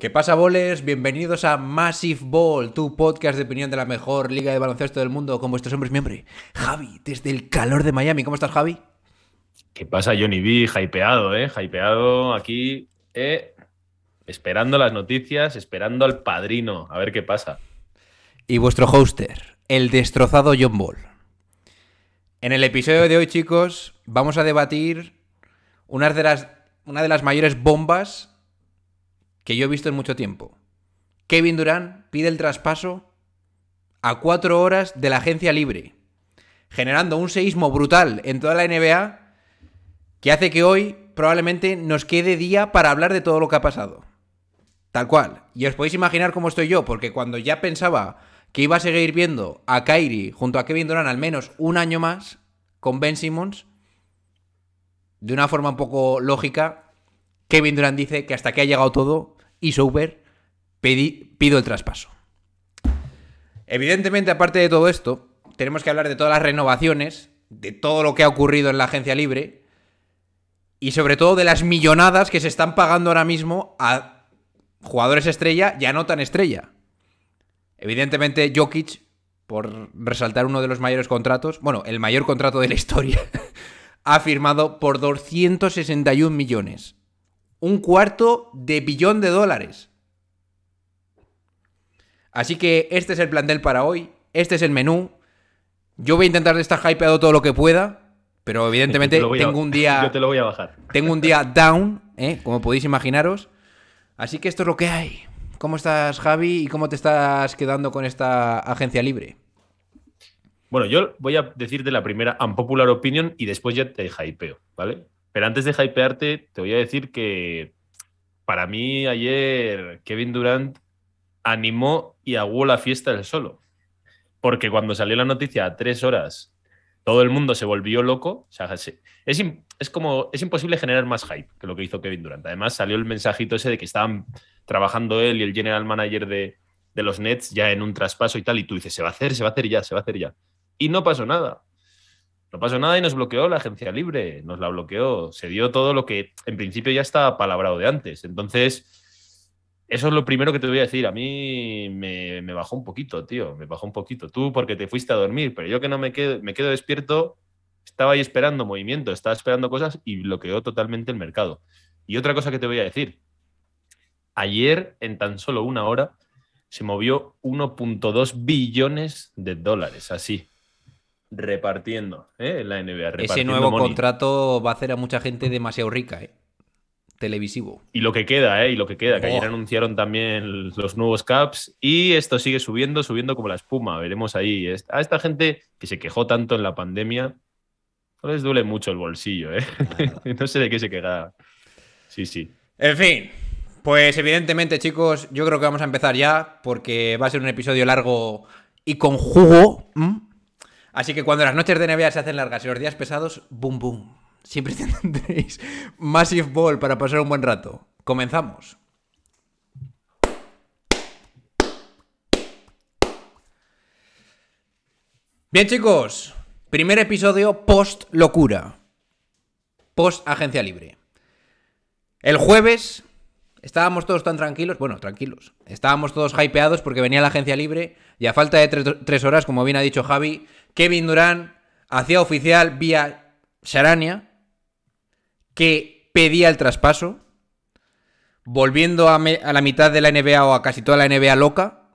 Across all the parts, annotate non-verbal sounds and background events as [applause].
¿Qué pasa, boles? Bienvenidos a Massive Ball, tu podcast de opinión de la mejor liga de baloncesto del mundo con vuestros hombres miembros. Javi, desde el calor de Miami. ¿Cómo estás, Javi? ¿Qué pasa, Johnny B? Hypeado, ¿eh? Hypeado aquí, eh. Esperando las noticias, esperando al padrino, a ver qué pasa. Y vuestro hoster, el destrozado John Ball. En el episodio de hoy, chicos, vamos a debatir de las, una de las mayores bombas que yo he visto en mucho tiempo. Kevin Durant pide el traspaso a cuatro horas de la agencia libre, generando un seísmo brutal en toda la NBA que hace que hoy probablemente nos quede día para hablar de todo lo que ha pasado. Tal cual. Y os podéis imaginar cómo estoy yo, porque cuando ya pensaba que iba a seguir viendo a Kyrie junto a Kevin Durant al menos un año más con Ben Simmons, de una forma un poco lógica, Kevin Durant dice que hasta que ha llegado todo, y Souber, pido el traspaso. Evidentemente, aparte de todo esto, tenemos que hablar de todas las renovaciones, de todo lo que ha ocurrido en la agencia libre y sobre todo de las millonadas que se están pagando ahora mismo a jugadores estrella ya no tan estrella. Evidentemente, Jokic, por resaltar uno de los mayores contratos, bueno, el mayor contrato de la historia, [laughs] ha firmado por 261 millones un cuarto de billón de dólares. Así que este es el plantel para hoy, este es el menú. Yo voy a intentar estar hypeado todo lo que pueda, pero evidentemente [laughs] tengo un día. [laughs] Yo te lo voy a bajar. [laughs] Tengo un día down, ¿eh? como podéis imaginaros. Así que esto es lo que hay. ¿Cómo estás, Javi? ¿Y cómo te estás quedando con esta agencia libre? Bueno, yo voy a decirte la primera unpopular opinion y después ya te hypeo, ¿vale? Pero antes de hypearte, te voy a decir que para mí ayer Kevin Durant animó y aguó la fiesta del solo. Porque cuando salió la noticia a tres horas, todo el mundo se volvió loco. es, como, es imposible generar más hype que lo que hizo Kevin Durant. Además, salió el mensajito ese de que estaban trabajando él y el general manager de, de los Nets ya en un traspaso y tal. Y tú dices, se va a hacer, se va a hacer ya, se va a hacer ya. Y no pasó nada no pasó nada y nos bloqueó la agencia libre, nos la bloqueó, se dio todo lo que en principio ya estaba palabrado de antes. Entonces, eso es lo primero que te voy a decir. A mí me, bajó un poquito, tío, me bajó un poquito. Tú porque te fuiste a dormir, pero yo que no me quedo, me quedo despierto, estaba ahí esperando movimiento, estaba esperando cosas y bloqueó totalmente el mercado. Y otra cosa que te voy a decir, ayer en tan solo una hora se movió 1.2 billones de dólares, así repartiendo ¿eh? la NBA. Repartiendo Ese nuevo contrato va a hacer a mucha gente demasiado rica, ¿eh? televisivo. Y lo que queda, ¿eh? y lo que queda, que ayer oh. anunciaron también los nuevos caps y esto sigue subiendo, subiendo como la espuma. Veremos ahí. A esta gente que se quejó tanto en la pandemia, no les duele mucho el bolsillo, ¿eh? [laughs] no sé de qué se queda. Sí, sí. En fin, pues evidentemente, chicos, yo creo que vamos a empezar ya porque va a ser un episodio largo y con jugo. Así que cuando las noches de NBA se hacen largas y los días pesados, boom, boom. Siempre [laughs] tendréis Massive Ball para pasar un buen rato. Comenzamos. Bien chicos, primer episodio post locura, post agencia libre. El jueves estábamos todos tan tranquilos, bueno, tranquilos, estábamos todos hypeados porque venía la agencia libre y a falta de tres horas, como bien ha dicho Javi, Kevin Durant hacía oficial vía Sarania que pedía el traspaso, volviendo a, la mitad de la NBA o a casi toda la NBA loca,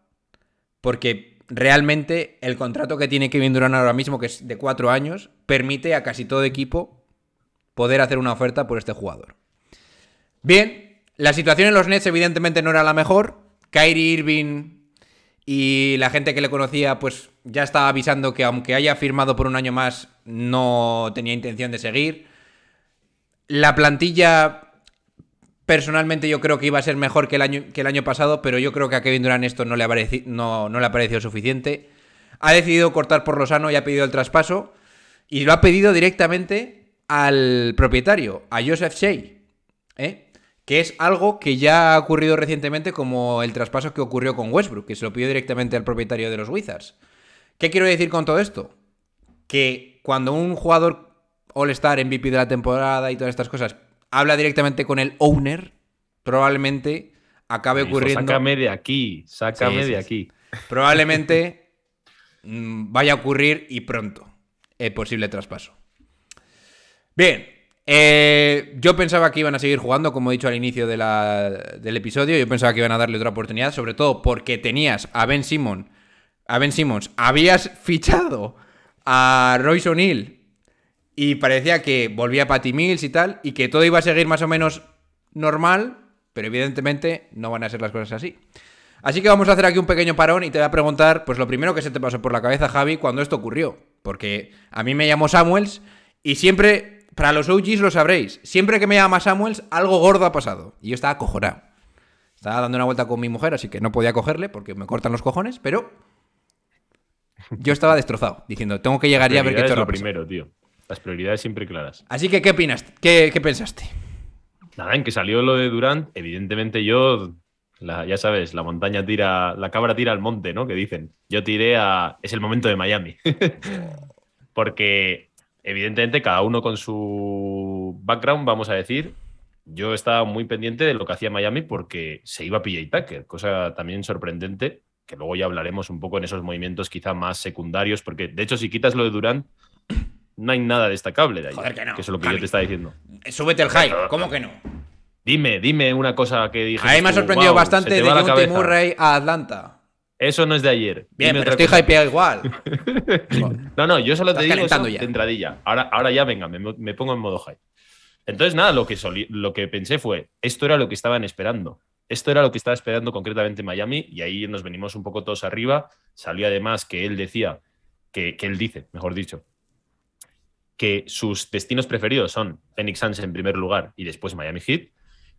porque realmente el contrato que tiene Kevin Durant ahora mismo, que es de cuatro años, permite a casi todo equipo poder hacer una oferta por este jugador. Bien, la situación en los Nets evidentemente no era la mejor. Kyrie Irving y la gente que le conocía, pues ya estaba avisando que aunque haya firmado por un año más, no tenía intención de seguir. La plantilla, personalmente yo creo que iba a ser mejor que el año, que el año pasado, pero yo creo que a Kevin Durant esto no le, no, no le ha parecido suficiente. Ha decidido cortar por lo sano y ha pedido el traspaso. Y lo ha pedido directamente al propietario, a Joseph Shea. ¿eh? que es algo que ya ha ocurrido recientemente como el traspaso que ocurrió con Westbrook, que se lo pidió directamente al propietario de los Wizards. ¿Qué quiero decir con todo esto? Que cuando un jugador All-Star, MVP de la temporada y todas estas cosas, habla directamente con el owner, probablemente acabe ocurriendo. sácame de aquí, sácame de aquí. Probablemente [laughs] mm, vaya a ocurrir y pronto el posible traspaso. Bien, eh, yo pensaba que iban a seguir jugando, como he dicho al inicio del episodio. Yo pensaba que iban a darle otra oportunidad, sobre todo porque tenías a Ben Simon a Ben Simmons, habías fichado a Royce O'Neill y parecía que volvía Patty Mills y tal, y que todo iba a seguir más o menos normal, pero evidentemente no van a ser las cosas así. Así que vamos a hacer aquí un pequeño parón y te voy a preguntar, pues lo primero que se te pasó por la cabeza, Javi, cuando esto ocurrió. Porque a mí me llamó Samuels y siempre, para los OGs lo sabréis, siempre que me llama Samuels, algo gordo ha pasado. Y yo estaba cojonado. Estaba dando una vuelta con mi mujer, así que no podía cogerle porque me cortan los cojones, pero yo estaba destrozado, diciendo, tengo que llegar ya a ver qué Es lo primero, tío. Las prioridades siempre claras. Así que, ¿qué opinas? ¿Qué, pensaste? Nada, en que salió lo de Durant, evidentemente yo, ya sabes, la montaña tira, la cabra tira al monte, ¿no? Que dicen. Yo tiré a. Es el momento de Miami. [laughs] Porque, evidentemente, cada uno con su background, vamos a decir, yo estaba muy pendiente de lo que hacía Miami porque se iba a y Tucker, cosa también sorprendente luego ya hablaremos un poco en esos movimientos quizá más secundarios, porque de hecho si quitas lo de Durán, no hay nada destacable de ahí. Joder, que no. Que es lo que yo te estaba diciendo. Eh, súbete el hype. ¿cómo que no? Dime, dime una cosa que dije. A mí me ha sorprendido bastante de John Murray a Atlanta. Eso no es de ayer. Bien, pero estoy hypeado igual. [laughs] no, no, yo solo te digo de entradilla. Ahora, ahora ya venga, me, pongo en modo hype. Entonces, nada, lo que, lo que pensé fue, esto era lo que estaban esperando. Esto era lo que estaba esperando concretamente Miami y ahí nos venimos un poco todos arriba. Salió además que él decía, que, él dice, mejor dicho, que sus destinos preferidos son Phoenix Suns en primer lugar y después Miami Heat.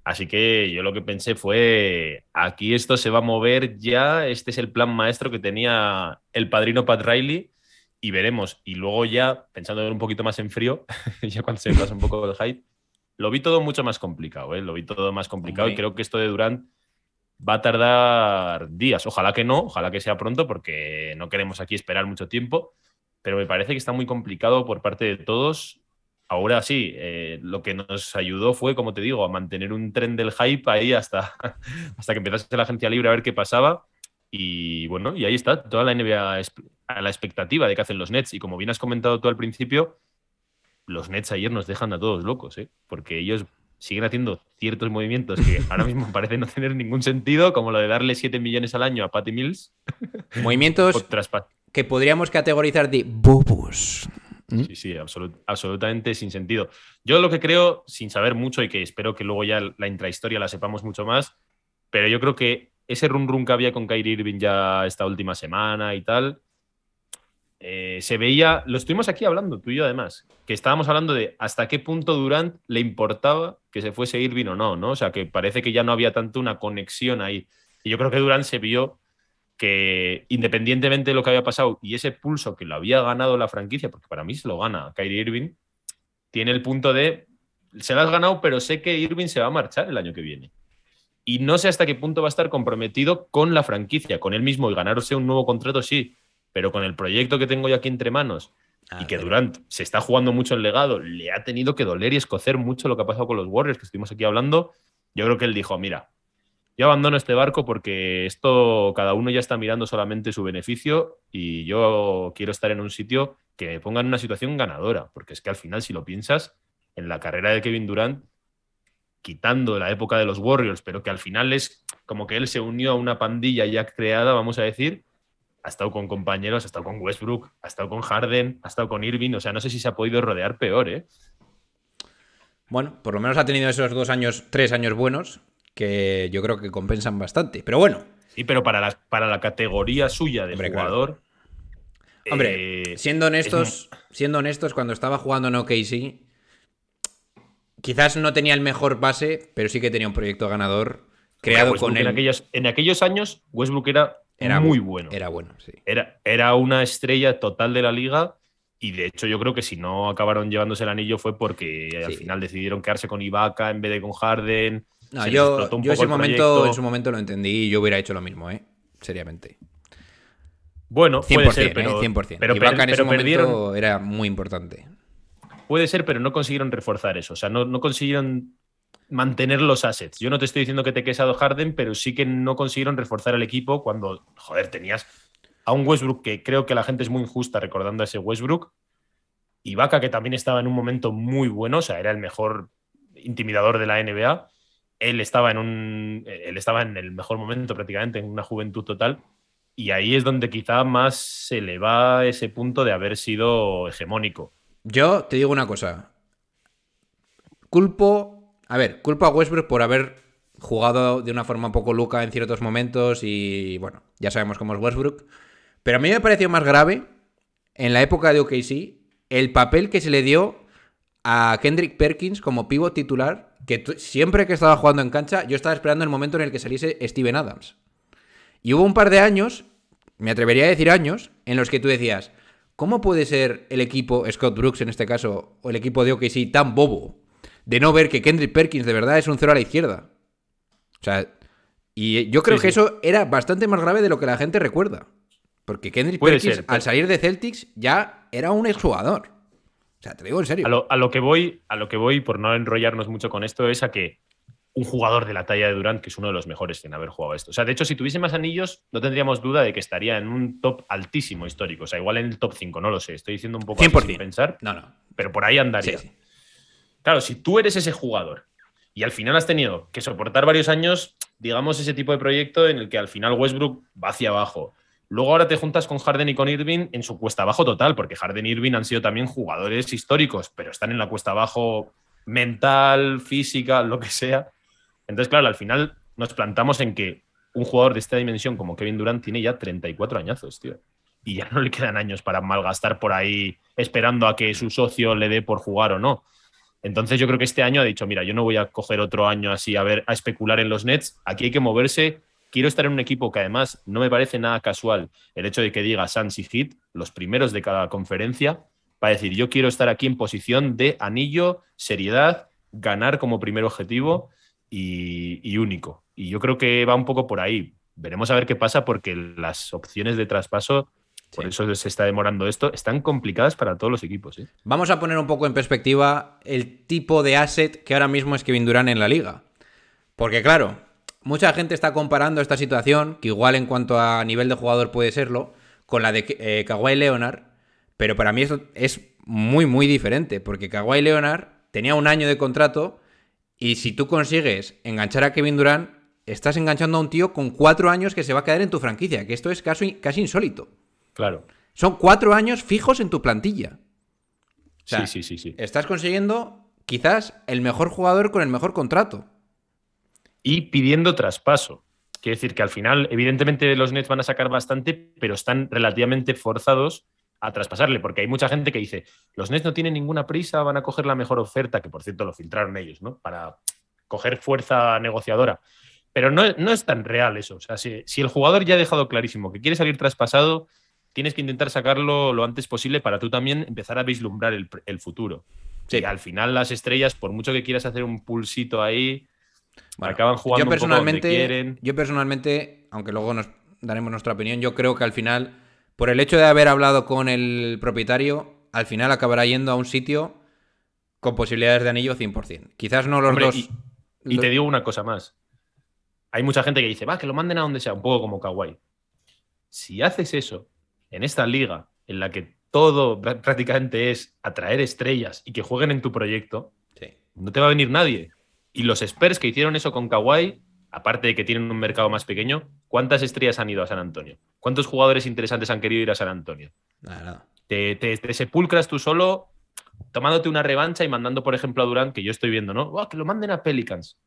Así que yo lo que pensé fue, aquí esto se va a mover ya, este es el plan maestro que tenía el padrino Pat Riley y veremos. Y luego ya, pensando un poquito más en frío, [laughs] ya cuando se pasa un poco el hype, lo vi todo mucho más complicado, ¿eh? lo vi todo más complicado y creo que esto de Durant va a tardar días. Ojalá que no, ojalá que sea pronto porque no queremos aquí esperar mucho tiempo, pero me parece que está muy complicado por parte de todos. Ahora sí, eh, lo que nos ayudó fue, como te digo, a mantener un tren del hype ahí hasta, [laughs] hasta que empezase la agencia libre a ver qué pasaba. Y bueno, y ahí está, toda la NBA a la expectativa de qué hacen los Nets. Y como bien has comentado tú al principio, los Nets ayer nos dejan a todos locos, ¿eh? porque ellos siguen haciendo ciertos movimientos que ahora [laughs] mismo parecen no tener ningún sentido, como lo de darle 7 millones al año a Patty Mills. Movimientos que podríamos categorizar de bobos. ¿Mm? Sí, sí, absolutamente sin sentido. Yo lo que creo, sin saber mucho y que espero que luego ya la intrahistoria la sepamos mucho más, pero yo creo que ese run run que había con Kyrie Irving ya esta última semana y tal, eh, se veía, lo estuvimos aquí hablando, tú y yo además, que estábamos hablando de hasta qué punto Durant le importaba que se fuese Irving o no, ¿no? O sea, que parece que ya no había tanto una conexión ahí. yo creo que Durant se vio que independientemente de lo que había pasado y ese pulso que lo había ganado la franquicia, porque para mí se lo gana Kyrie Irving, tiene el punto de, se lo has ganado, pero sé que Irving se va a marchar el año que viene. Y no sé hasta qué punto va a estar comprometido con la franquicia, con él mismo y ganarse un nuevo contrato, sí, pero con el proyecto que tengo yo aquí entre manos ah, y que Durant se está jugando mucho el legado, le ha tenido que doler y escocer mucho lo que ha pasado con los Warriors, que estuvimos aquí hablando. Yo creo que él dijo, mira, yo abandono este barco porque esto cada uno ya está mirando solamente su beneficio y yo quiero estar en un sitio que me ponga en una situación ganadora, porque es que al final si lo piensas, en la carrera de Kevin Durant, quitando la época de los Warriors, pero que al final es como que él se unió a una pandilla ya creada, vamos a decir, ha estado con compañeros, ha estado con Westbrook, ha estado con Harden, ha estado con Irving. O sea, no sé si se ha podido rodear peor, ¿eh? Bueno, por lo menos ha tenido esos dos años, tres años buenos, que yo creo que compensan bastante. Pero bueno. Sí, pero para la, para la categoría suya de jugador. Hombre, eh, siendo honestos, siendo honestos, cuando estaba jugando en OKC, quizás no tenía el mejor base, pero sí que tenía un proyecto ganador creado con él. en aquellos años, Westbrook era era muy bueno. Era bueno, sí. Era, era una estrella total de la liga. Y de hecho, yo creo que si no acabaron llevándose el anillo fue porque al final decidieron quedarse con Ibaka en vez de con Harden. No, yo, yo momento, en su momento lo entendí y yo hubiera hecho lo mismo, ¿eh? Seriamente. Bueno, puede ser, ¿eh? pero, Ibaka en ese momento era muy importante. Puede ser, pero no consiguieron reforzar eso. O sea, no, no consiguieron mantener los assets. Yo no te estoy diciendo que te quedes a Harden, pero sí que no consiguieron reforzar el equipo cuando, joder, tenías a un Westbrook que creo que la gente es muy injusta recordando a ese Westbrook. Y Vaca, que también estaba en un momento muy bueno, o sea, era el mejor intimidador de la NBA. Él estaba en un. Él estaba en el mejor momento, prácticamente, en una juventud total. Y ahí es donde quizá más se le va ese punto de haber sido hegemónico. Yo te digo una cosa. Culpo a ver, culpa a Westbrook por haber jugado de una forma un poco loca en ciertos momentos y bueno, ya sabemos cómo es Westbrook. Pero a mí me pareció más grave, en la época de OKC, el papel que se le dio a Kendrick Perkins como pívot titular, que siempre que estaba jugando en cancha, yo estaba esperando el momento en el que saliese Steven Adams. Y hubo un par de años, me atrevería a decir años, en los que tú decías, ¿cómo puede ser el equipo, Scott Brooks en este caso, o el equipo de OKC tan bobo? de no ver que Kendrick Perkins de verdad es un cero a la izquierda. O sea, y yo creo que eso era bastante más grave de lo que la gente recuerda. Porque Kendrick Perkins, al salir de Celtics, ya era un exjugador. O sea, te digo en serio. A lo, que voy, a lo que voy, por no enrollarnos mucho con esto, es a que un jugador de la talla de Durant, que es uno de los mejores en haber jugado esto. O sea, de hecho, si tuviese más anillos, no tendríamos duda de que estaría en un top altísimo histórico. O sea, igual en el top 5, no lo sé. Estoy diciendo un poco así pensar. No, no. Pero por ahí andaría. Claro, si tú eres ese jugador y al final has tenido que soportar varios años, digamos, ese tipo de proyecto en el que al final Westbrook va hacia abajo. Luego ahora te juntas con Harden y con Irving en su cuesta abajo total, porque Harden y Irving han sido también jugadores históricos, pero están en la cuesta abajo mental, física, lo que sea. Entonces, claro, al final nos plantamos en que un jugador de esta dimensión como Kevin Durant tiene ya 34 añazos, tío. Y ya no le quedan años para malgastar por ahí esperando a que su socio le dé por jugar o no. Entonces yo creo que este año ha dicho, mira, yo no voy a coger otro año así a ver, a especular en los Nets, aquí hay que moverse. Quiero estar en un equipo que además no me parece nada casual el hecho de que diga Sans y Hit, los primeros de cada conferencia, para decir, yo quiero estar aquí en posición de anillo, seriedad, ganar como primer objetivo y único. Y yo creo que va un poco por ahí. Veremos a ver qué pasa porque las opciones de traspaso por eso se está demorando esto. Están complicadas para todos los equipos. ¿eh? Vamos a poner un poco en perspectiva el tipo de asset que ahora mismo es Kevin Durán en la liga. Porque claro, mucha gente está comparando esta situación, que igual en cuanto a nivel de jugador puede serlo, con la de eh, Kawhi Leonard, pero para mí esto es muy, muy diferente, porque Kawhi Leonard tenía un año de contrato y si tú consigues enganchar a Kevin Durán, estás enganchando a un tío con cuatro años que se va a quedar en tu franquicia, que esto es casi, casi insólito. Claro. Son cuatro años fijos en tu plantilla. sí, sí, sí, sí. Estás consiguiendo quizás el mejor jugador con el mejor contrato. Y pidiendo traspaso. Quiere decir que al final, evidentemente, los Nets van a sacar bastante, pero están relativamente forzados a traspasarle, porque hay mucha gente que dice, los Nets no tienen ninguna prisa, van a coger la mejor oferta, que por cierto lo filtraron ellos, ¿no? Para coger fuerza negociadora. Pero no, es tan real eso. O sea, si el jugador ya ha dejado clarísimo que quiere salir traspasado, tienes que intentar sacarlo lo antes posible para tú también empezar a vislumbrar el, futuro. Sí. al final las estrellas, por mucho que quieras hacer un pulsito ahí, acaban jugando personalmente, un donde quieren. Yo personalmente, aunque luego nos daremos nuestra opinión, yo creo que al final, por el hecho de haber hablado con el propietario, al final acabará yendo a un sitio con posibilidades de anillo 100%. Quizás no los dos... Y, y, te digo una cosa más. Hay mucha gente que dice, va, que lo manden a donde sea, un poco como Kawaii. Si haces eso en esta liga en la que todo prácticamente es atraer estrellas y que jueguen en tu proyecto, no te va a venir nadie. Y los experts que hicieron eso con Kawhi, aparte de que tienen un mercado más pequeño, ¿cuántas estrellas han ido a San Antonio? ¿Cuántos jugadores interesantes han querido ir a San Antonio? Te, sepulcras tú solo tomándote una revancha y mandando, por ejemplo, a Durán, que yo estoy viendo, ¿no? que lo manden a Pelicans.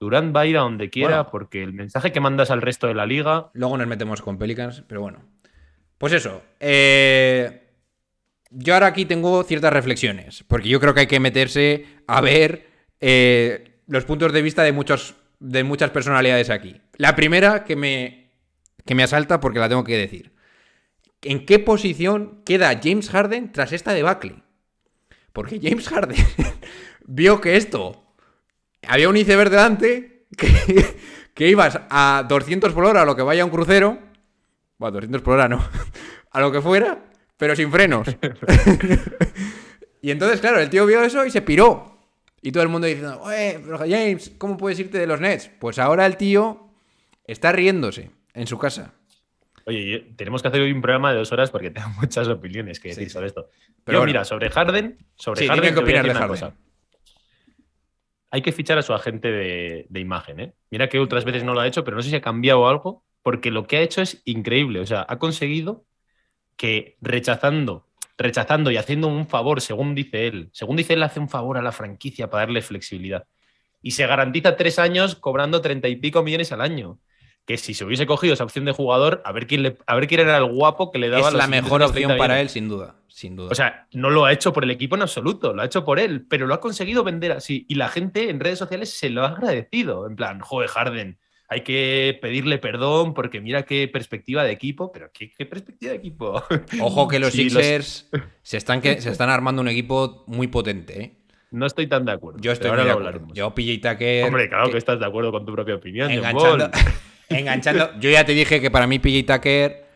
Durán va a ir a donde quiera porque el mensaje que mandas al resto de la liga. Luego nos metemos con Pelicans, pero bueno. Pues eso. Eh, yo ahora aquí tengo ciertas reflexiones, porque yo creo que hay que meterse a ver eh, los puntos de vista de, muchos, de muchas personalidades aquí. La primera que me, me asalta porque la tengo que decir. ¿En qué posición queda James Harden tras esta debacle? Porque James Harden [laughs] vio que esto había un iceberg delante, que, [laughs] ibas a 200 por hora lo que vaya un crucero, bueno, 200 por hora no, [laughs] a lo que fuera, pero sin frenos. [laughs] [laughs] y entonces, claro, el tío vio eso y se piró. Y todo el mundo diciendo, oye, James, ¿cómo puedes irte de los Nets? Pues ahora el tío está riéndose en su casa. Oye, tenemos que hacer hoy un programa de dos horas porque tengo muchas opiniones que decir sobre esto. Pero mira, sobre Harden, sobre sí, Harden, que opinar de Harden. Hay que fichar a su agente de, de, imagen, ¿eh? Mira que otras veces no lo ha hecho, pero no sé si ha cambiado algo porque lo que ha hecho es increíble. O sea, ha conseguido que rechazando, rechazando y haciendo un favor, según dice él, según dice él, hace un favor a la franquicia para darle flexibilidad. Y se garantiza tres años cobrando treinta y pico millones al año. Que si se hubiese cogido esa opción de jugador, a ver quién, le, a ver quién era el guapo que le daba. Es la mejor opción para él, sin duda, sin duda. O sea, no lo ha hecho por el equipo en absoluto, lo ha hecho por él, pero lo ha conseguido vender así. Y la gente en redes sociales se lo ha agradecido. En plan, joder, Harden, hay que pedirle perdón porque mira qué perspectiva de equipo, pero ¿qué, perspectiva de equipo? [laughs] Ojo que los Sixers [laughs] Se, están se están armando un equipo muy potente, ¿eh? No estoy tan de acuerdo. Yo estoy de acuerdo. Yo, PJ Tucker. Hombre, claro que, estás de acuerdo con tu propia opinión. [laughs] Enganchando, Yo ya te dije que para mí PJ Tucker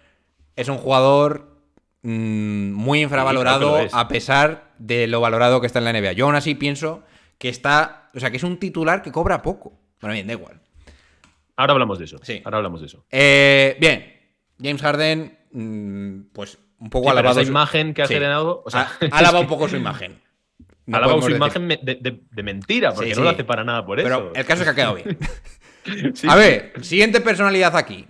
es un jugador mm, muy infravalorado a pesar de lo valorado que está en la NBA. Yo aún así pienso que está. O sea, que es un titular que cobra poco. Bueno, bien, da igual. Ahora hablamos de eso. Ahora hablamos de eso. Eh, bien. James Harden, mm, pues un poco sí, alabado. Esa su... imagen que ha generado. O sea, ha, [laughs] alaba un poco su imagen. No alaba su imagen de, mentira, porque no lo hace para nada por eso. Pero el caso es que ha quedado bien. [laughs] A ver, siguiente personalidad aquí.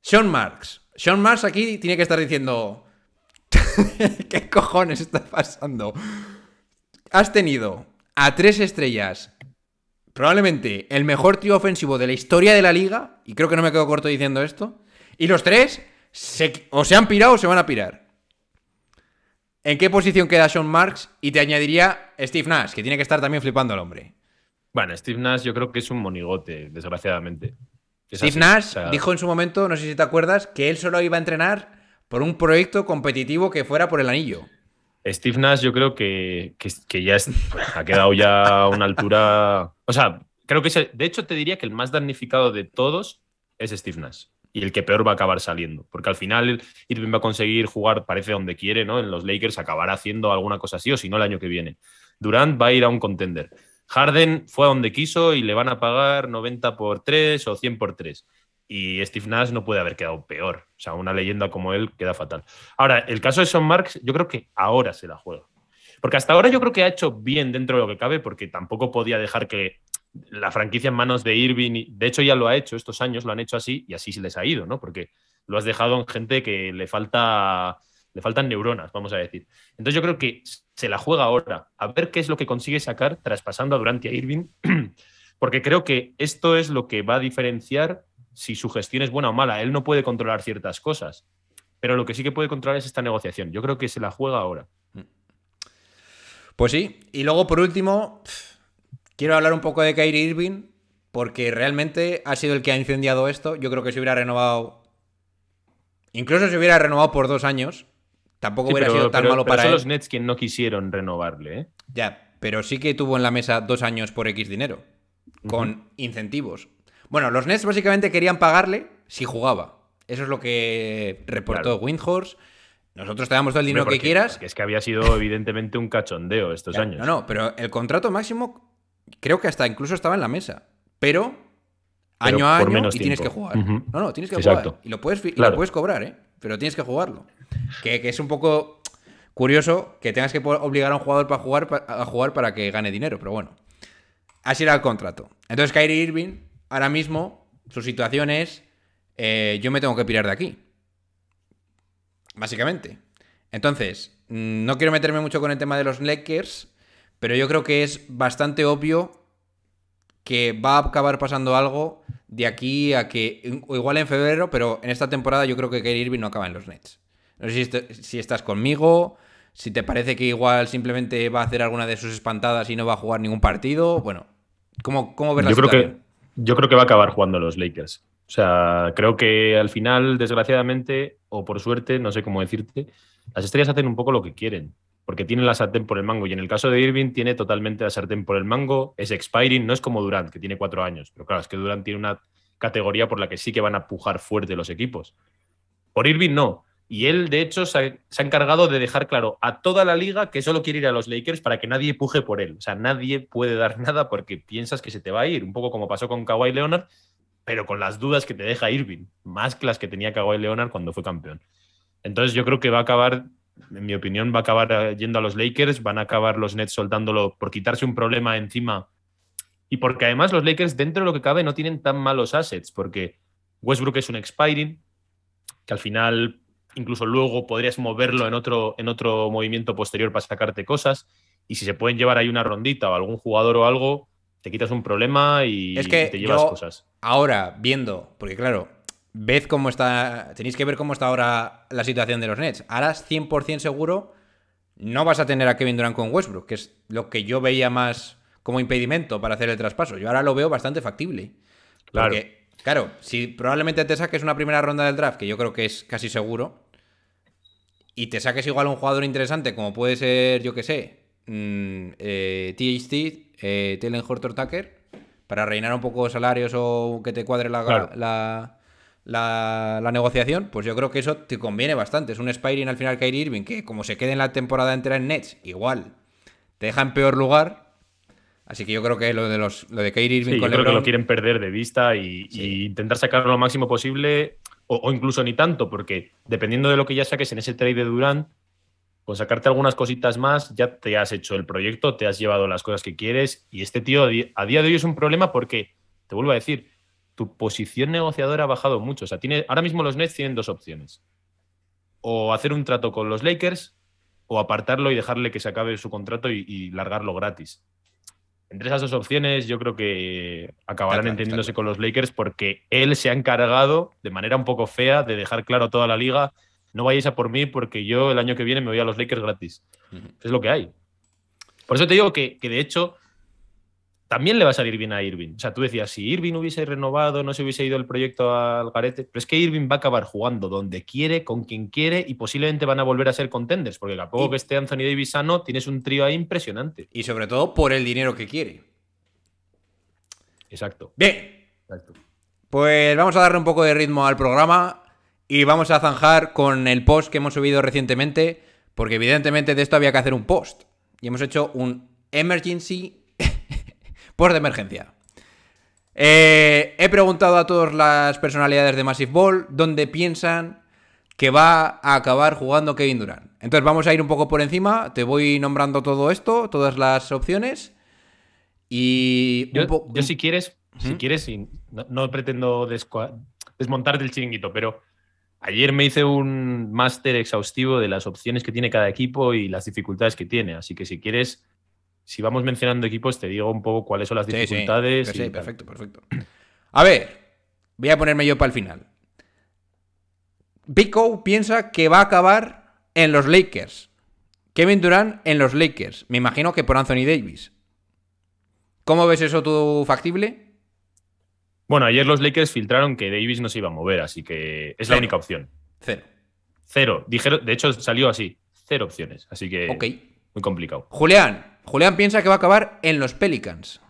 Sean Marks. Sean Marks aquí tiene que estar diciendo. [laughs] ¿Qué cojones está pasando? Has tenido a tres estrellas probablemente el mejor tío ofensivo de la historia de la liga, y creo que no me quedo corto diciendo esto, y los tres o se han pirado o se van a pirar. ¿En qué posición queda Sean Marks? Y te añadiría Steve Nash, que tiene que estar también flipando al hombre. Bueno, Steve Nash yo creo que es un monigote, desgraciadamente. Steve Nash dijo en su momento, no sé si te acuerdas, que él solo iba a entrenar por un proyecto competitivo que fuera por el anillo. Steve Nash yo creo que, ya ha quedado ya a una altura... O sea, creo que es de hecho te diría que el más damnificado de todos es Steve Nash y el que peor va a acabar saliendo, porque al final Irving va a conseguir jugar, parece donde quiere, ¿no? En los Lakers acabará haciendo alguna cosa así o si no el año que viene. Durant va a ir a un contender. Harden fue a donde quiso y le van a pagar 90 por 3 o 100 por 3 y Steve Nash no puede haber quedado peor. O sea, una leyenda como él queda fatal. Ahora, el caso de Sean Marks, yo creo que ahora se la juega. Porque hasta ahora yo creo que ha hecho bien dentro de lo que cabe, porque tampoco podía dejar que la franquicia en manos de Irving, de hecho ya lo ha hecho estos años, lo han hecho así y así se les ha ido, ¿no? Porque lo has dejado en gente que le falta le faltan neuronas, vamos a decir. Entonces yo creo que se la juega ahora, a ver qué es lo que consigue sacar traspasando a y a Irving, [clears throat] porque creo que esto es lo que va a diferenciar si su gestión es buena o mala. Él no puede controlar ciertas cosas, pero lo que sí que puede controlar es esta negociación. Yo creo que se la juega ahora. Mm. Pues sí, y luego por último, quiero hablar un poco de Kyrie Irving, porque realmente ha sido el que ha incendiado esto. Yo creo que se hubiera renovado, incluso se hubiera renovado por dos años, tampoco hubiera sido tan malo para los Nets quienes no quisieron renovarle, ¿eh? Ya, pero sí que tuvo en la mesa dos años por X dinero, con incentivos. Bueno, los Nets básicamente querían pagarle si jugaba. Eso es lo que reportó Windhorse. Nosotros te damos todo el dinero que quieras. Que es que había sido evidentemente un cachondeo estos años. No, no, pero el contrato máximo creo que hasta incluso estaba en la mesa. Pero, año a año y tienes que jugar. No, no, tienes que jugar. Y lo puedes, y lo puedes cobrar, ¿eh? Pero tienes que jugarlo. Que, es un poco curioso que tengas que obligar a un jugador para jugar, a jugar para que gane dinero, pero bueno. Así era el contrato. Entonces Kyrie Irving ahora mismo su situación es, eh, yo me tengo que pirar de aquí. Básicamente. Entonces, mm, no quiero meterme mucho con el tema de los Lakers, pero yo creo que es bastante obvio que va a acabar pasando algo de aquí a que, igual en febrero, pero en esta temporada yo creo que Kyrie Irving no acaba en los Nets. No sé si, estás conmigo, si te parece que igual simplemente va a hacer alguna de sus espantadas y no va a jugar ningún partido. Bueno, ¿cómo, cómo ver la situación? Creo que... Yo creo que va a acabar jugando los Lakers. O sea, creo que al final, desgraciadamente, o por suerte, no sé cómo decirte, las estrellas hacen un poco lo que quieren, porque tienen la sartén por el mango. Y en el caso de Irving, tiene totalmente la sartén por el mango, es expiring, no es como Durant, que tiene cuatro años. Pero claro, es que Durant tiene una categoría por la que sí que van a pujar fuerte los equipos. Por Irving, no. Y él, de hecho, se ha, encargado de dejar claro a toda la liga que solo quiere ir a los Lakers para que nadie puje por él. O sea, nadie puede dar [laughs] nada porque piensas que se te va a ir, un poco como pasó con Kawhi Leonard, pero con las dudas que te deja Irving, más que las que tenía Kawhi Leonard cuando fue campeón. Entonces yo creo que va a acabar, en mi opinión, va a acabar eh, yendo a los Lakers, van a acabar los Nets soltándolo por quitarse un problema encima. Y porque además los Lakers, dentro de lo que cabe, no tienen tan malos assets, porque Westbrook es un expiring, que al final incluso luego podrías moverlo en otro, en otro movimiento posterior para sacarte cosas. Y si se pueden llevar ahí una rondita o algún jugador o algo, te quitas un problema y, te llevas cosas. Ahora, viendo, porque claro, cómo está, tenéis que ver cómo está ahora la situación de los Nets. Ahora 100% seguro, no vas a tener a Kevin Durant con Westbrook, que es lo que yo veía más como impedimento para hacer el traspaso. Yo ahora lo veo bastante factible. Claro. Claro, si probablemente te saques una primera ronda del draft, que yo creo que es casi seguro, y te saques igual un jugador interesante, como puede ser, yo que sé, mmm, eh, THT, Telen eh, Tucker, para reinar un poco salarios o que te cuadre la, la, negociación, pues yo creo que eso te conviene bastante. Es un Spiring al final Kyrie Irving, que como se quede en la temporada entera en Nets, igual te deja en peor lugar Así que yo creo que lo de los lo de Kyrie sí, yo creo que lo quieren perder de vista y, intentar sacarlo lo máximo posible o, incluso ni tanto, porque dependiendo de lo que ya saques en ese trade de Durant, con sacarte algunas cositas más ya te has hecho el proyecto, te has llevado las cosas que quieres y este tío a día de hoy es un problema porque te vuelvo a decir, tu posición negociadora ha bajado mucho, o sea, tiene ahora mismo los Nets tienen dos opciones. O hacer un trato con los Lakers o apartarlo y dejarle que se acabe su contrato y largarlo gratis entre esas dos opciones yo creo que acabarán entendiéndose con los Lakers porque él se ha encargado de manera un poco fea de dejar claro a toda la liga, no vayáis a por mí porque yo el año que viene me voy a los Lakers gratis. Es lo que hay. Por eso te digo que de hecho también le va a salir bien a Irving. O sea, tú decías, si Irving hubiese renovado, no se hubiese ido el proyecto al garete, pero es que Irving va a acabar jugando donde quiere, con quien quiere y posiblemente van a volver a ser contenders, porque a poco que esté Anthony Davis sano, tienes un trío ahí impresionante. Y sobre todo por el dinero que quiere. Exacto. Bien. Exacto. Pues vamos a darle un poco de ritmo al programa y vamos a zanjar con el post que hemos subido recientemente, porque evidentemente de esto había que hacer un post. Y hemos hecho un Emergency por de emergencia. Eh, he preguntado a todas las personalidades de Massive Ball dónde piensan que va a acabar jugando Kevin Durant. Entonces vamos a ir un poco por encima. Te voy nombrando todo esto, todas las opciones. Y yo, si quieres, si ¿Mm? quieres, no, no, pretendo desmontarte el chiringuito, pero ayer me hice un máster exhaustivo de las opciones que tiene cada equipo y las dificultades que tiene. Así que si quieres, si vamos mencionando equipos, te digo un poco cuáles son las dificultades. Sí, sí, perfecto, perfecto. A ver, voy a ponerme yo para el final. Pico piensa que va a acabar en los Lakers. Kevin Durant en los Lakers. Me imagino que por Anthony Davis. ¿Cómo ves eso tú factible? Bueno, ayer los Lakers filtraron que Davis no se iba a mover, así que es la única opción. Cero. Cero. Dijeron, de hecho, salió así. Cero opciones. Así que. Ok muy complicado. Julián, Julián piensa que va a acabar en los Pelicans.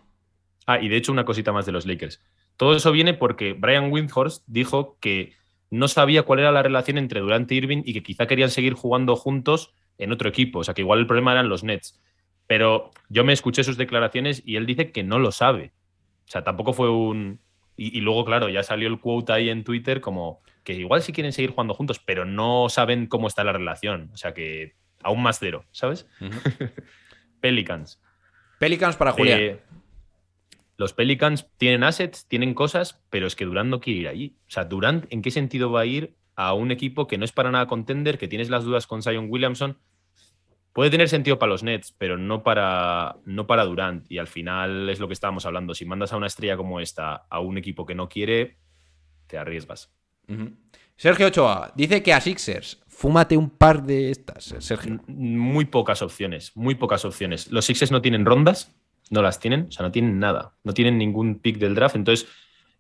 Ah, y de hecho una cosita más de los Lakers. Todo eso viene porque Brian Windhorst dijo que no sabía cuál era la relación entre Durant y Irving y que quizá querían seguir jugando juntos en otro equipo. O sea, que igual el problema eran los Nets. Pero yo me escuché sus declaraciones y él dice que no lo sabe. O sea, tampoco fue un... Y, y luego, claro, ya salió el quote ahí en Twitter como que igual sí quieren seguir jugando juntos, pero no saben cómo está la relación. O sea, que Aún más cero, ¿sabes? [laughs] Pelicans. Pelicans para Julián. Eh, los Pelicans tienen assets, tienen cosas, pero es que Durant no quiere ir allí. O sea, Durant, ¿en qué sentido va a ir a un equipo que no es para nada contender, que tienes las dudas con Zion Williamson? Puede tener sentido para los Nets, pero no para, no para Durant. Y al final es lo que estábamos hablando. Si mandas a una estrella como esta a un equipo que no quiere, te arriesgas. Sergio Ochoa dice que a Sixers, Fúmate un par de estas, eh, Sergio. Muy pocas opciones, muy pocas opciones. Los Sixes no tienen rondas, no las tienen, o sea, no tienen nada, no tienen ningún pick del draft. Entonces,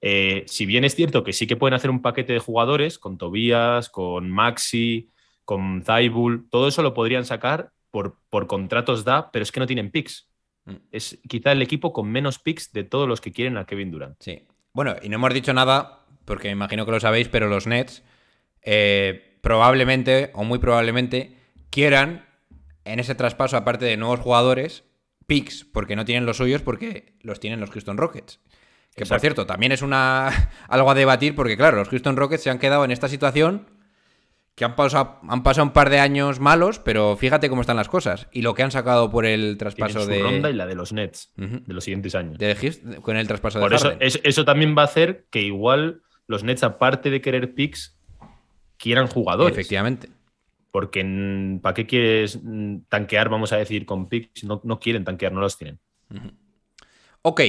eh, si bien es cierto que sí que pueden hacer un paquete de jugadores con Tobías, con Maxi, con Zaibul, todo eso lo podrían sacar por, por contratos da, pero es que no tienen picks. Mm. Es quizá el equipo con menos picks de todos los que quieren a Kevin Durant. Sí. Bueno, y no hemos dicho nada, porque me imagino que lo sabéis, pero los Nets eh, probablemente o muy probablemente quieran en ese traspaso, aparte de nuevos jugadores, picks, porque no tienen los suyos, porque los tienen los Houston Rockets. Que por cierto, también es una [laughs] algo a debatir, porque claro, los Houston Rockets se han quedado en esta situación que han pasado, han pasado un par de años malos, pero fíjate cómo están las cosas. Y lo que han sacado por el traspaso su de. ronda y la de los Nets, de los siguientes años. con el traspaso de eso, eso, eso también va a hacer que igual los Nets, aparte de querer picks, quieran jugadores. Efectivamente. Porque mm, ¿para qué quieres mm, tanquear, vamos a decir, con picks? No, no quieren tanquear, no los tienen. Ok,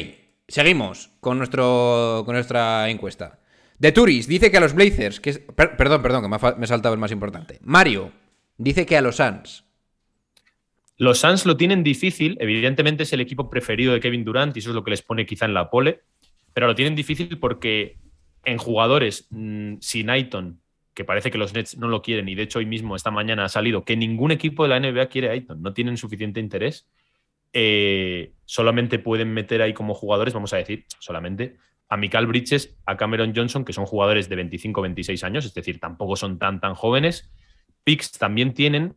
seguimos con, nuestro, nuestra encuesta. De Turis dice que a los Blazers, que perdón, perdón, que me, ha, saltado el más importante. Mario dice que a los Suns. Los Suns lo tienen difícil, evidentemente es el equipo preferido de Kevin Durant y eso es lo que les pone quizá en la pole, pero lo tienen difícil porque en jugadores mm, sin Aiton, que parece que los Nets no lo quieren y de hecho hoy mismo, esta mañana ha salido que ningún equipo de la NBA quiere a Aiton, no tienen suficiente interés, eh, solamente pueden meter ahí como jugadores, vamos a decir, solamente a Mikael Bridges, a Cameron Johnson, que son jugadores de 25 26 años, es decir, tampoco son tan, tan jóvenes, picks también tienen,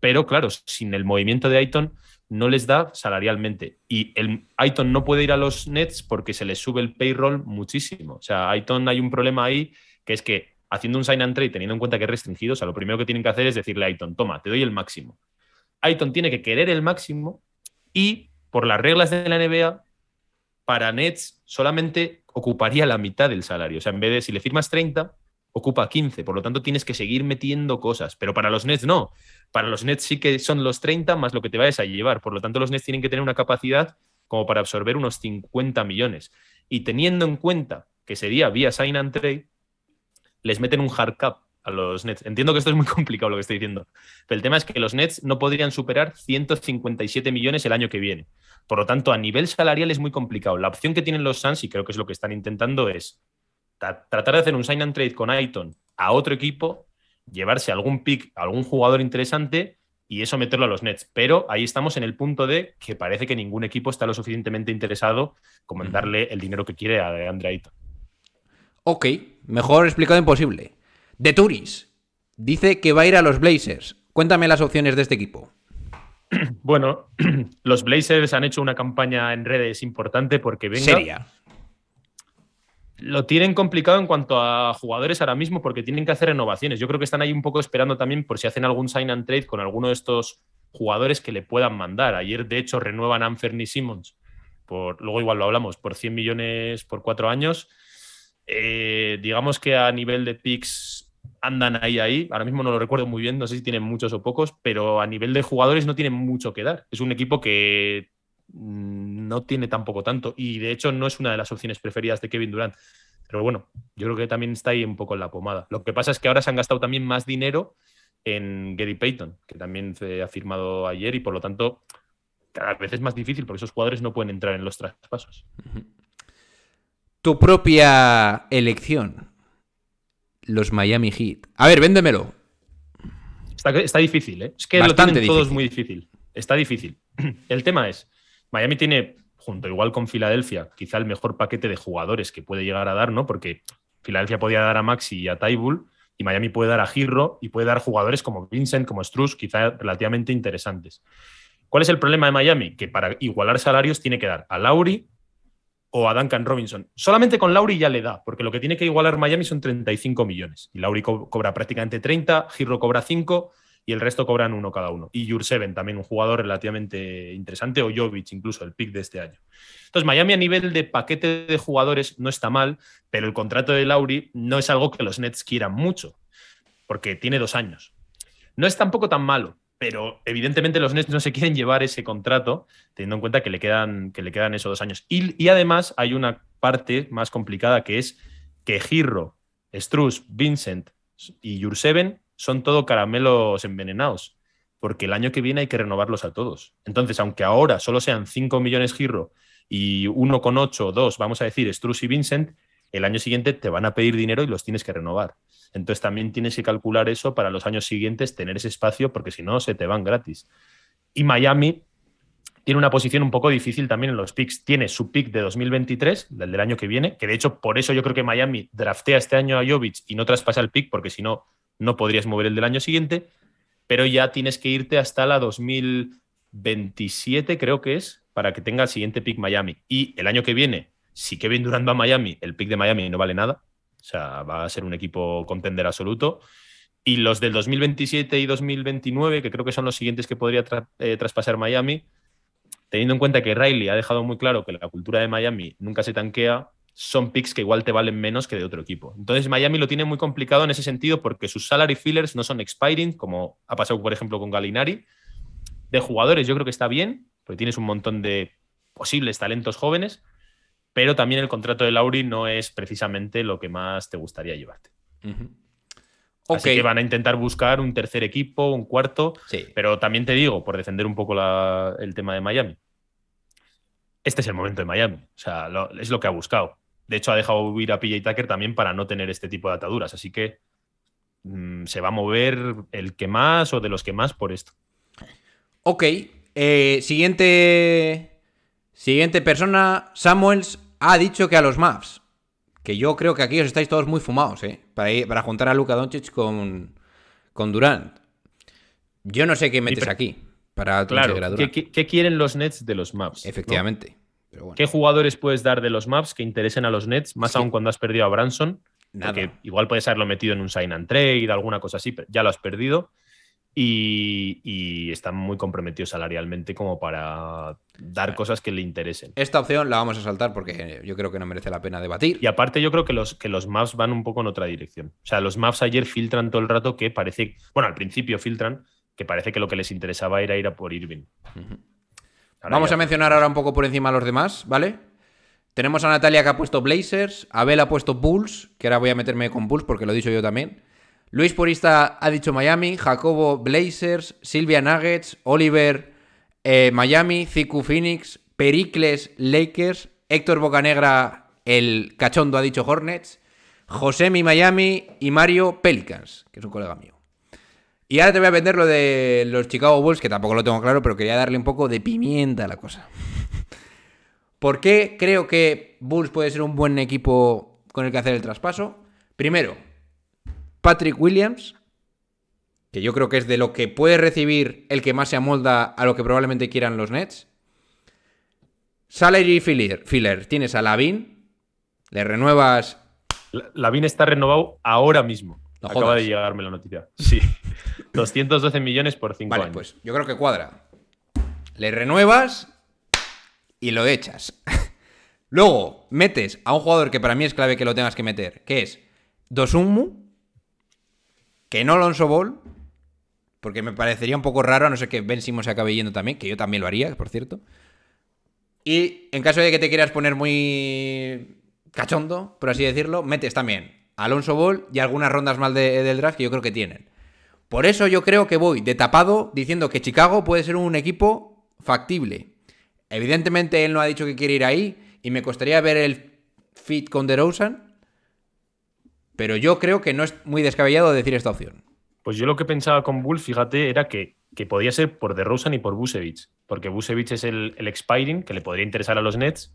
pero claro, sin el movimiento de Aiton no les da salarialmente. Y el Aiton no puede ir a los Nets porque se les sube el payroll muchísimo. O sea, Aiton hay un problema ahí que es que haciendo un sign and trade, teniendo en cuenta que es restringido, o sea, lo primero que tienen que hacer es decirle a Aiton, toma, te doy el máximo. Aiton tiene que querer el máximo y, por las reglas de la NBA, para Nets solamente ocuparía la mitad del salario. O sea, en vez de si le firmas 30, ocupa 15. Por lo tanto, tienes que seguir metiendo cosas. Pero para los Nets no. Para los Nets sí que son los 30 más lo que te vayas a llevar. Por lo tanto, los Nets tienen que tener una capacidad como para absorber unos 50 millones. Y teniendo en cuenta que sería vía sign and trade, les meten un hard cap a los Nets. Entiendo que esto es muy [laughs] complicado lo que estoy diciendo, pero el tema es que los Nets no podrían superar 157 millones el año que viene. Por lo tanto, a nivel salarial es muy complicado. La opción que tienen los Suns, y creo que es lo que están intentando, es tratar de hacer un sign and trade con Aiton a otro equipo, llevarse algún pick, algún jugador interesante y eso meterlo a los Nets. Pero ahí estamos en el punto de que parece que ningún equipo está lo suficientemente interesado como en darle el dinero que quiere a Andre Ayton. Ok, mejor explicado imposible. De Turis dice que va a ir a los Blazers. Cuéntame las opciones de este equipo. [clears throat] Bueno, [clears throat] los Blazers han hecho una campaña en redes importante porque venga. Seria. Lo tienen complicado en cuanto a jugadores ahora mismo porque tienen que hacer renovaciones. Yo creo que están ahí un poco esperando también por si hacen algún sign and trade con alguno de estos jugadores que le puedan mandar. Ayer, de hecho, renuevan a Anferny Simmons por, luego igual lo hablamos, por 100 millones por cuatro años. Eh, digamos que a nivel de picks andan ahí, ahí. Ahora mismo no lo recuerdo muy bien, no sé si tienen muchos o pocos, pero a nivel de jugadores no tienen mucho que dar. Es un equipo que mm, no tiene tampoco tanto y de hecho no es una de las opciones preferidas de Kevin Durant. Pero bueno, yo creo que también está ahí un poco en la pomada. Lo que pasa es que ahora se han gastado también más dinero en Gary Payton, que también se ha firmado ayer y por lo tanto cada vez es más difícil porque esos jugadores no pueden entrar en los traspasos tu propia elección. Los Miami Heat. A ver, véndemelo. Está, difícil, ¿eh? Es que lo tienen todos muy difícil. Está difícil. [clears throat] El tema es, Miami tiene, junto igual con Filadelfia, quizá el mejor paquete de jugadores que puede llegar a dar, ¿no? Porque Filadelfia podía dar a Maxi y a Tybull, y Miami puede dar a Girro y puede dar jugadores como Vincent, como Struz, quizá relativamente interesantes. ¿Cuál es el problema de Miami? Que para igualar salarios tiene que dar a Lauri, o a Duncan Robinson. Solamente con Lauri ya le da, porque lo que tiene que igualar Miami son 35 millones. Y Lauri cobra prácticamente 30, Giro cobra 5 y el resto cobran uno cada uno. Y Jurseven, también un jugador relativamente interesante, o Jovic, incluso el pick de este año. Entonces, Miami a nivel de paquete de jugadores no está mal, pero el contrato de Lauri no es algo que los Nets quieran mucho, porque tiene dos años. No es tampoco tan malo, pero evidentemente los Nets no se quieren llevar ese contrato, teniendo en cuenta que le quedan, que le quedan esos dos años. Y, además hay una parte más complicada que es que Girro, Struss, Vincent y Jurseven son todo caramelos envenenados, porque el año que viene hay que renovarlos a todos. Entonces, aunque ahora solo sean 5 millones Girro y 1,8 o 2, vamos a decir, Struss y Vincent, el año siguiente te van a pedir dinero y los tienes que renovar. Entonces también tienes que calcular eso para los años siguientes, tener ese espacio, porque si no, se te van gratis. Y Miami tiene una posición un poco difícil también en los picks. Tiene su pick de 2023, del, del año que viene, que de hecho por eso yo creo que Miami draftea este año a Jovic y no traspasa el pick, porque si no, no podrías mover el del año siguiente, pero ya tienes que irte hasta la 2027, creo que es, para que tenga el siguiente pick Miami. Y el año que viene si Kevin Durant va a Miami, el pick de Miami no vale nada. O sea, va a ser un equipo contender absoluto. Y los del 2027 y 2029, que creo que son los siguientes que podría eh, traspasar Miami, teniendo en cuenta que Riley ha dejado muy claro que la cultura de Miami nunca se tanquea, son picks que igual te valen menos que de otro equipo. Entonces Miami lo tiene muy complicado en ese sentido porque sus salary fillers no son expiring, como ha pasado por ejemplo con Galinari. De jugadores yo creo que está bien, porque tienes un montón de posibles talentos jóvenes, pero también el contrato de Lauri no es precisamente lo que más te gustaría llevarte. Así que van a intentar buscar un tercer equipo, un cuarto, sí. pero también te digo, por defender un poco el tema de Miami, este es el momento de Miami, o sea, es lo que ha buscado. De hecho, ha dejado ir a PJ Tucker también para no tener este tipo de ataduras, así que mm, se va a mover el que más o de los que más por esto. Ok, eh, siguiente Siguiente persona, Samuels ha dicho que a los Maps Que yo creo que aquí os estáis todos muy fumados, ¿eh? Para, para juntar a Luka Doncic con, con Durant. Yo no sé qué metes aquí para claro, ¿qué, qué, quieren los Nets de los Maps? Efectivamente. ¿Qué jugadores puedes dar de los Maps que interesen a los Nets, más aún cuando has perdido a Branson? Porque igual puedes haberlo metido en un sign and trade, alguna cosa así, pero ya lo has perdido. Y, están muy comprometidos salarialmente como para dar cosas que le interesen. Esta opción la vamos a saltar porque yo creo que no merece la pena debatir. Y aparte yo creo que los, que los maps van un poco en otra dirección. O sea, los maps ayer filtran todo el rato que parece, bueno, al principio filtran que parece que lo que les interesaba era ir a por Irving. Vamos a mencionar ahora un poco por encima a los demás, ¿vale? Tenemos a Natalia que ha puesto Blazers, Abel ha puesto Bulls, que ahora voy a meterme con Bulls porque lo he dicho yo también. Luis Purista ha dicho Miami, Jacobo Blazers, Silvia Nuggets, Oliver eh, Miami, Ziku Phoenix, Pericles Lakers, Héctor Bocanegra el cachondo ha dicho Hornets, Josemi Miami y Mario Pelicans, que es un colega mío. Y ahora te voy a vender lo de los Chicago Bulls, que tampoco lo tengo claro, pero quería darle un poco de pimienta a la cosa. [laughs] ¿Por qué creo que Bulls puede ser un buen equipo con el que hacer el traspaso? Primero, Patrick Williams, que yo creo que es de lo que puede recibir el que más se amolda a lo que probablemente quieran los Nets. Salary filler, filler. tienes a Lavin, le renuevas. Lavin está renovado ahora mismo. Acaba de llegarme la noticia. Sí. 212 [laughs] millones por 5 vale, Pues yo creo que cuadra. Le renuevas y lo echas. [laughs] Luego metes a un jugador que para mí es clave que lo tengas que meter, que es Dosumu. Que no Alonso Ball, porque me parecería un poco raro, a no ser que Ben Simon se acabe yendo también, que yo también lo haría, por cierto. Y en caso de que te quieras poner muy cachondo, por así decirlo, metes también Alonso Ball y algunas rondas mal del draft que yo creo que tienen. Por eso yo creo que voy de tapado diciendo que Chicago puede ser un equipo factible. Evidentemente él no ha dicho que quiere ir ahí y me costaría ver el fit con DeRozan, pero yo creo que no es muy descabellado decir esta opción. Pues yo lo que pensaba con Bull, fíjate, era que, que podía ser por DeRozan y por Busevich, porque Busevich es el, el expiring que le podría interesar a los Nets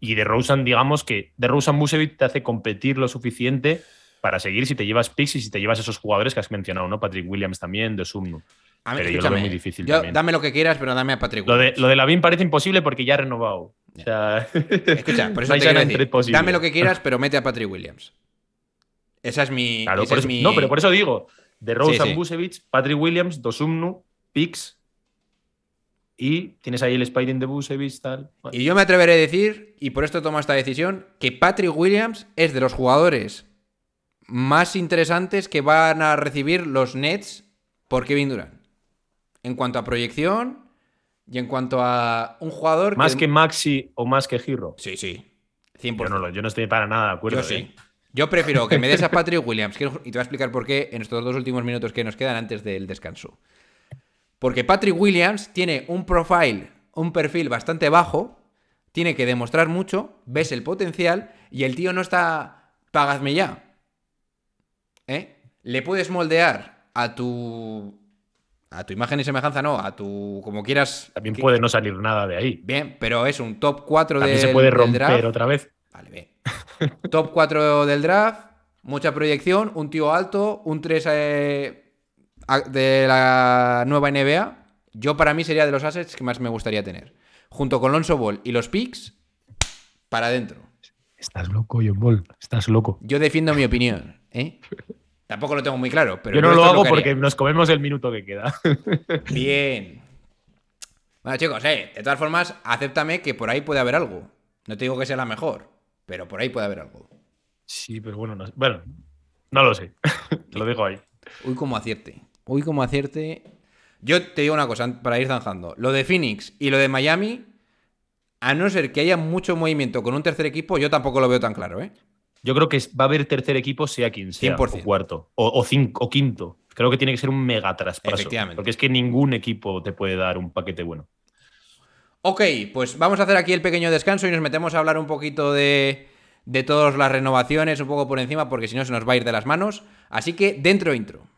y DeRozan, digamos que DeRozan Busevich te hace competir lo suficiente para seguir si te llevas picks y si te llevas esos jugadores que has mencionado, ¿no? Patrick Williams también, de Sumno. Pero yo lo veo muy difícil Dame lo que quieras, pero dame a Patrick Williams. Lo de, lo de parece imposible porque ya ha renovado. Escucha, por [laughs] eso te decir, dame lo que quieras, pero mete a Patrick Williams. Esa es mi. No, pero por eso digo: de Rose sí, Busevich, Patrick Williams, Dosumnu, Pix. Y tienes ahí el spying de Busevich, tal. Y yo me atreveré a decir, y por esto tomo esta decisión, que Patrick Williams es de los jugadores más interesantes que van a recibir los Nets por Kevin Durant. En cuanto a proyección y en cuanto a un jugador. Más que, Maxi o más que Giro. Sí, sí. 100%. Yo no, yo no estoy para nada de acuerdo. sí. ¿eh? Yo prefiero que me des a [laughs] Patrick Williams, y te voy a explicar por qué en estos dos últimos minutos que nos quedan antes del descanso. Porque Patrick Williams tiene un profile, un perfil bastante bajo, tiene que demostrar mucho, ves el potencial y el tío no está, pagadme ya. ¿Eh? Le puedes moldear a tu a tu imagen y semejanza no, a tu como quieras. También puede no salir nada de ahí. Bien, pero es un top 4 de. se puede romper otra vez. Vale, bien. Top 4 del draft, mucha proyección, un tío alto, un 3 eh, de la nueva NBA. Yo para mí sería de los assets que más me gustaría tener. Junto con Lonzo Ball y los picks, para adentro. Estás loco, John Ball. Estás loco. Yo defiendo mi opinión. ¿eh? Tampoco lo tengo muy claro, pero. Yo no lo hago porque nos comemos el minuto que queda. [laughs] Bien. Bueno, chicos, eh, de todas formas, acéptame que por ahí puede haber algo. No te digo que sea la mejor, pero por ahí puede haber algo. Sí, pero bueno, no, bueno, no lo sé. Te [laughs] lo digo ahí. Uy, como acierte. Uy, como acierte. Yo te digo una cosa para ir zanjando. Lo de Phoenix y lo de Miami, a no ser que haya mucho movimiento con un tercer equipo, yo tampoco lo veo tan claro, ¿eh? Yo creo que va a haber tercer equipo, sea quien sea, 100%. o cuarto, o, cinco, o quinto. Creo que tiene que ser un mega traspaso. Porque es que ningún equipo te puede dar un paquete bueno. Ok, pues vamos a hacer aquí el pequeño descanso y nos metemos a hablar un poquito de, de todas las renovaciones, un poco por encima, porque si no se nos va a ir de las manos. Así que dentro intro.